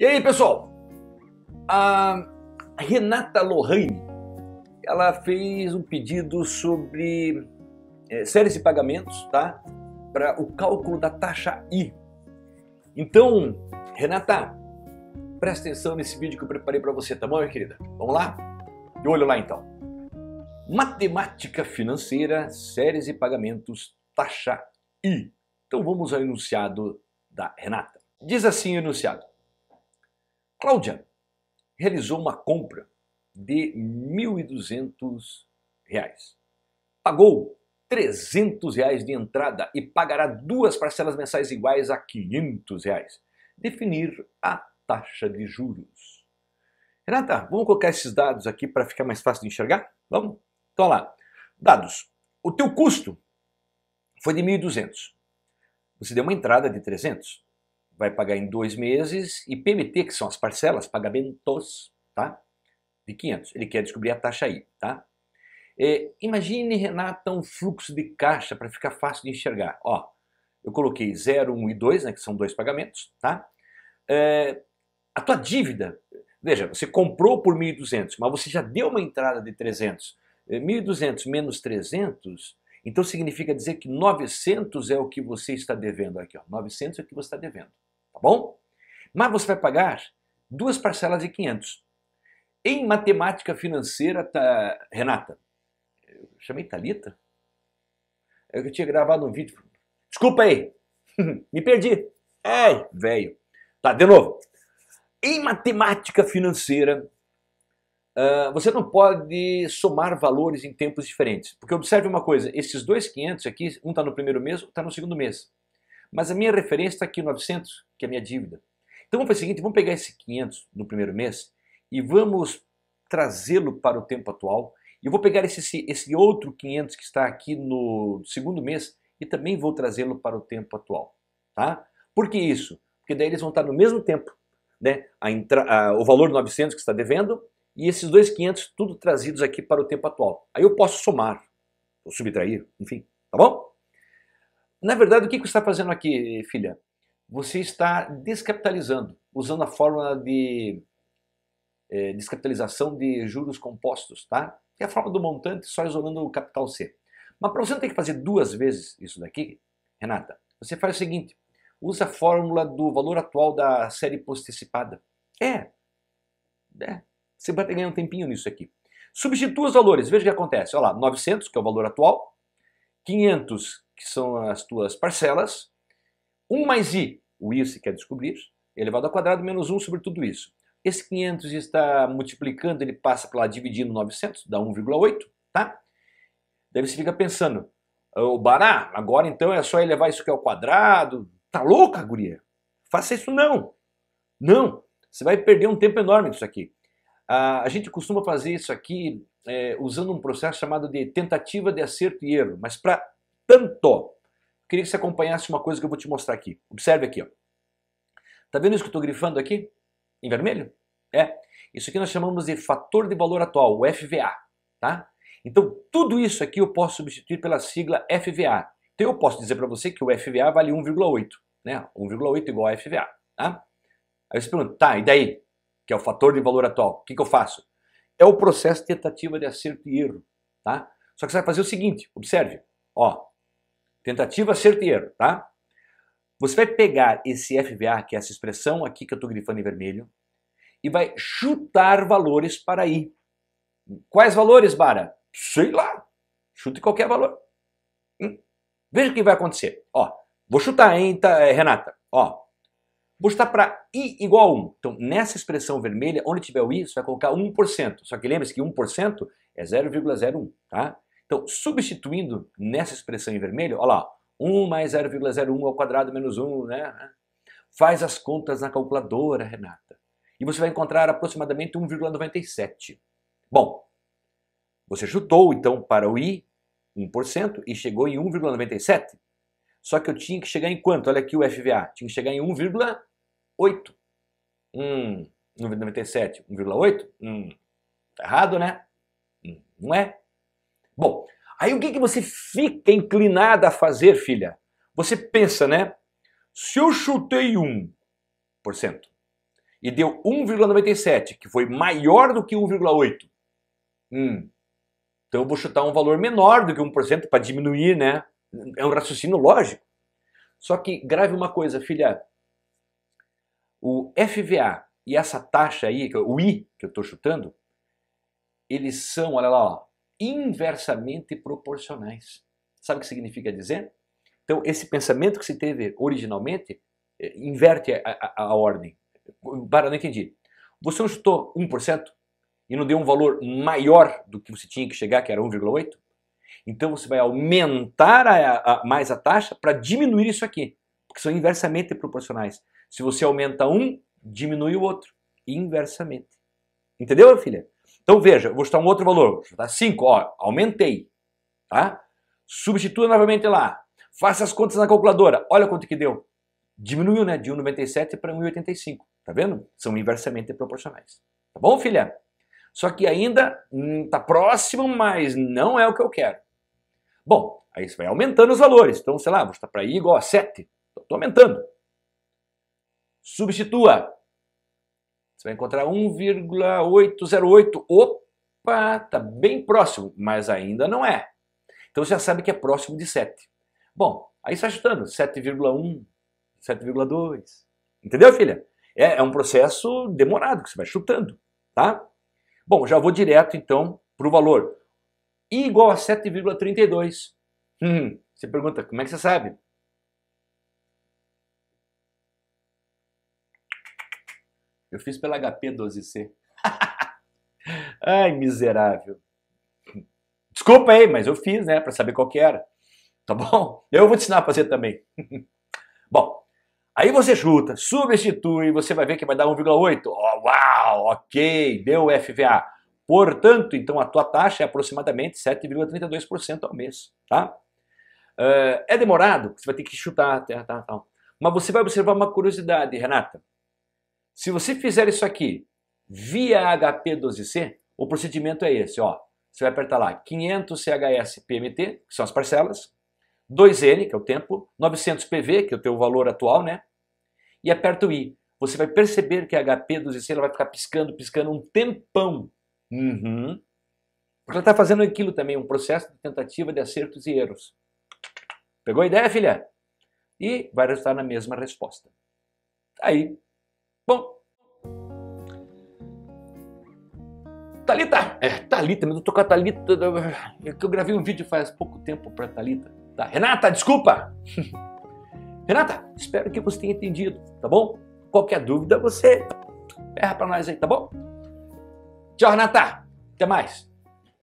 E aí, pessoal? A Renata Lohane, ela fez um pedido sobre é, séries e pagamentos, tá? Para o cálculo da taxa I. Então, Renata, presta atenção nesse vídeo que eu preparei para você, tá bom, minha querida? Vamos lá? De olho lá, então. Matemática financeira, séries e pagamentos, taxa I. Então, vamos ao enunciado da Renata. Diz assim o enunciado. Cláudia realizou uma compra de R$ 1.200. Pagou R$ reais de entrada e pagará duas parcelas mensais iguais a R$ Reais. Definir a taxa de juros. Renata, vamos colocar esses dados aqui para ficar mais fácil de enxergar? Vamos? Então lá, dados. O teu custo foi de 1.200. Você deu uma entrada de 300 vai pagar em dois meses, e PMT, que são as parcelas, pagamentos, tá? De 500. Ele quer descobrir a taxa aí, tá? É, imagine, Renata, um fluxo de caixa para ficar fácil de enxergar. Ó, eu coloquei 0, 1 e 2, né, que são dois pagamentos, tá? É, a tua dívida, veja, você comprou por 1.200, mas você já deu uma entrada de 300. 1.200 é, menos 300, então significa dizer que 900 é o que você está devendo aqui, ó. 900 é o que você está devendo tá bom? Mas você vai pagar duas parcelas de 500. Em matemática financeira, tá, Renata, eu chamei Talita. É eu tinha gravado um vídeo. Desculpa aí, me perdi. Ai, velho. Tá, de novo. Em matemática financeira, uh, você não pode somar valores em tempos diferentes. Porque observe uma coisa, esses dois 500 aqui, um está no primeiro mês, outro está no segundo mês. Mas a minha referência está aqui 900, que é a minha dívida. Então vamos fazer o seguinte, vamos pegar esse 500 no primeiro mês e vamos trazê-lo para o tempo atual. E vou pegar esse, esse outro 500 que está aqui no segundo mês e também vou trazê-lo para o tempo atual. Tá? Por que isso? Porque daí eles vão estar no mesmo tempo. Né? A entra, a, o valor 900 que está devendo e esses dois 500 tudo trazidos aqui para o tempo atual. Aí eu posso somar, ou subtrair, enfim, tá bom? Na verdade, o que, você está fazendo aqui, filha? Você está descapitalizando, usando a fórmula de é, descapitalização de juros compostos, tá? Que é a forma do montante só isolando o capital C. Mas para você não ter que fazer duas vezes isso daqui, Renata, você faz o seguinte: usa a fórmula do valor atual da série postecipada. É, é. Você vai ter que ganhar um tempinho nisso aqui. Substitua os valores, veja o que acontece. Olha lá, 900, que é o valor atual, 500, que são as tuas parcelas. 1 mais i, o i se quer descobrir, elevado ao quadrado menos 1 sobre tudo isso. Esse 500 está multiplicando, ele passa para lá dividindo 900, dá 1,8, tá? Daí você fica pensando, o Bará, agora então é só elevar isso aqui ao é quadrado. Tá louca, guria? Faça isso não. Não, você vai perder um tempo enorme isso aqui. A gente costuma fazer isso aqui é, usando um processo chamado de tentativa de acerto e erro, mas para tanto. Queria que você acompanhasse uma coisa que eu vou te mostrar aqui. Observe aqui, ó. Tá vendo isso que eu estou grifando aqui? Em vermelho? É. Isso aqui nós chamamos de fator de valor atual, o FVA, tá? Então, tudo isso aqui eu posso substituir pela sigla FVA. Então, eu posso dizer para você que o FVA vale 1,8, né? 1,8 igual a FVA, tá? Aí você pergunta, tá, e daí? Que é o fator de valor atual, o que, que eu faço? É o processo de tentativa de acerto e erro, tá? Só que você vai fazer o seguinte, observe, ó, Tentativa certeiro, tá? Você vai pegar esse FVA, que é essa expressão aqui que eu estou grifando em vermelho, e vai chutar valores para i. Quais valores, Bara? Sei lá. Chute qualquer valor. Hum? Veja o que vai acontecer. Ó, vou chutar, hein, tá, eh, Renata? Ó, vou chutar para i igual a 1. Então, nessa expressão vermelha, onde tiver o i, você vai colocar 1%. Só que lembre-se que 1% é 0,01, tá? Então, substituindo nessa expressão em vermelho, olha lá, 1 mais 0,01 ao quadrado menos 1, né? Faz as contas na calculadora, Renata. E você vai encontrar aproximadamente 1,97. Bom, você chutou então para o I 1% e chegou em 1,97. Só que eu tinha que chegar em quanto? Olha aqui o FVA. Tinha que chegar em 1,8. Hum, 1,97, 1,8? Hum, tá errado, né? Hum, não é? Bom, aí o que, que você fica inclinada a fazer, filha? Você pensa, né? Se eu chutei 1% e deu 1,97, que foi maior do que 1,8, hum, então eu vou chutar um valor menor do que 1% para diminuir, né? É um raciocínio lógico. Só que grave uma coisa, filha. O FVA e essa taxa aí, é o I que eu estou chutando, eles são, olha lá, ó, inversamente proporcionais. Sabe o que significa dizer? Então, esse pensamento que se teve originalmente eh, inverte a, a, a ordem. Para, não entendi. Você não chutou 1% e não deu um valor maior do que você tinha que chegar, que era 1,8%? Então, você vai aumentar a, mais a taxa para diminuir isso aqui, porque são inversamente proporcionais. Se você aumenta um, diminui o outro, inversamente. Entendeu, filha? Então veja, vou chutar um outro valor, vou chutar 5, ó, aumentei, tá? Substitua novamente lá, faça as contas na calculadora, olha quanto que deu. Diminuiu, né, de 1,97 para 1,85, tá vendo? São inversamente proporcionais, tá bom, filha? Só que ainda hum, tá próximo, mas não é o que eu quero. Bom, aí você vai aumentando os valores, então, sei lá, vou chutar para i igual a 7, estou aumentando. Substitua, você vai encontrar 1,808. Opa, tá bem próximo, mas ainda não é. Então você já sabe que é próximo de 7. Bom, aí está chutando 7,1, 7,2. Entendeu, filha? É, é um processo demorado que você vai chutando, tá? Bom, já vou direto então para o valor. I igual a 7,32. Hum, você pergunta, como é que você sabe? Eu fiz pela HP 12C. Ai, miserável. Desculpa aí, mas eu fiz, né, para saber qual que era. Tá bom? Eu vou te ensinar a fazer também. bom, aí você chuta, substitui, você vai ver que vai dar 1,8. Oh, uau, ok, deu FVA. Portanto, então a tua taxa é aproximadamente 7,32% ao mês, tá? Eh, é demorado, você vai ter que chutar, tá, tá, tá. mas você vai observar uma curiosidade, Renata. Se você fizer isso aqui via HP12C, o procedimento é esse, ó. Você vai apertar lá 500 CHS PMT, que são as parcelas, 2N, que é o tempo, 900 PV, que é o teu valor atual, né? E aperta o I. Você vai perceber que a HP12C ela vai ficar piscando, piscando um tempão. Uhum. Porque ela está fazendo aquilo também, um processo de tentativa de acertos e erros. Pegou a ideia, filha? E vai resultar na mesma resposta. Aí Bom. Talita, é, Talita, mas eu tô com a Talita, é que eu gravei um vídeo faz pouco tempo para Talita. Tá, Renata, desculpa. Renata, espero que você tenha entendido, tá bom? Qualquer dúvida você erra para nós aí, tá bom? Tchau, Renata. Até mais.